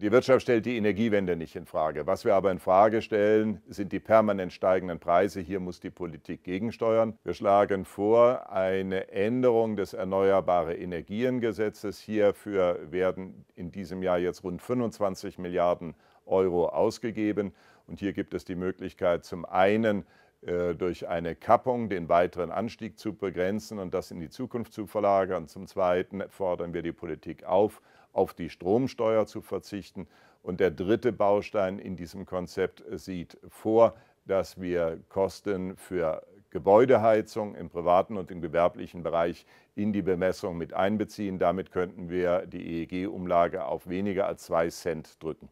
Die Wirtschaft stellt die Energiewende nicht in Frage. Was wir aber in Frage stellen, sind die permanent steigenden Preise. Hier muss die Politik gegensteuern. Wir schlagen vor eine Änderung des Erneuerbare Energien Gesetzes. Hierfür werden in diesem Jahr jetzt rund 25 Milliarden Euro ausgegeben. Und hier gibt es die Möglichkeit, zum einen äh, durch eine Kappung den weiteren Anstieg zu begrenzen und das in die Zukunft zu verlagern. Zum Zweiten fordern wir die Politik auf, auf die Stromsteuer zu verzichten. Und der dritte Baustein in diesem Konzept sieht vor, dass wir Kosten für Gebäudeheizung im privaten und im gewerblichen Bereich in die Bemessung mit einbeziehen. Damit könnten wir die EEG-Umlage auf weniger als zwei Cent drücken.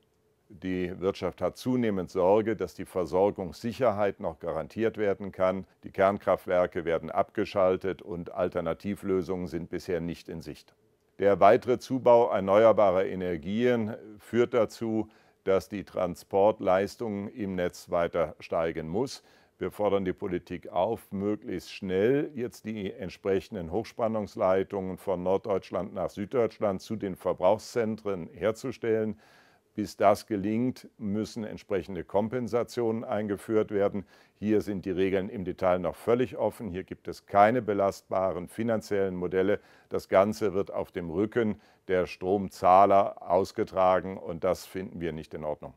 Die Wirtschaft hat zunehmend Sorge, dass die Versorgungssicherheit noch garantiert werden kann. Die Kernkraftwerke werden abgeschaltet und Alternativlösungen sind bisher nicht in Sicht. Der weitere Zubau erneuerbarer Energien führt dazu, dass die Transportleistung im Netz weiter steigen muss. Wir fordern die Politik auf, möglichst schnell jetzt die entsprechenden Hochspannungsleitungen von Norddeutschland nach Süddeutschland zu den Verbrauchszentren herzustellen. Bis das gelingt, müssen entsprechende Kompensationen eingeführt werden. Hier sind die Regeln im Detail noch völlig offen. Hier gibt es keine belastbaren finanziellen Modelle. Das Ganze wird auf dem Rücken der Stromzahler ausgetragen und das finden wir nicht in Ordnung.